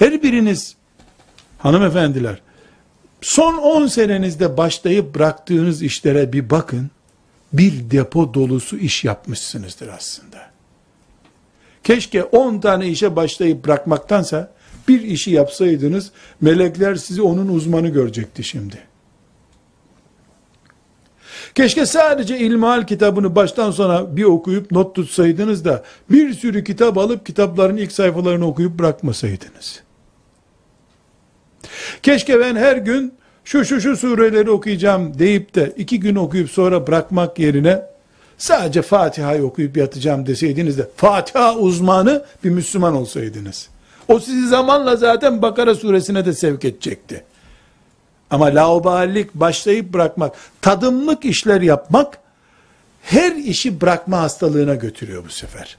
Her biriniz hanımefendiler son 10 senenizde başlayıp bıraktığınız işlere bir bakın. Bir depo dolusu iş yapmışsınızdır aslında. Keşke 10 tane işe başlayıp bırakmaktansa bir işi yapsaydınız melekler sizi onun uzmanı görecekti şimdi. Keşke sadece İlmihal kitabını baştan sona bir okuyup not tutsaydınız da bir sürü kitap alıp kitapların ilk sayfalarını okuyup bırakmasaydınız.'' Keşke ben her gün şu şu şu sureleri okuyacağım deyip de iki gün okuyup sonra bırakmak yerine sadece Fatiha'yı okuyup yatacağım deseydiniz de Fatiha uzmanı bir Müslüman olsaydınız. O sizi zamanla zaten Bakara suresine de sevk edecekti. Ama laubalilik başlayıp bırakmak, tadımlık işler yapmak her işi bırakma hastalığına götürüyor bu sefer.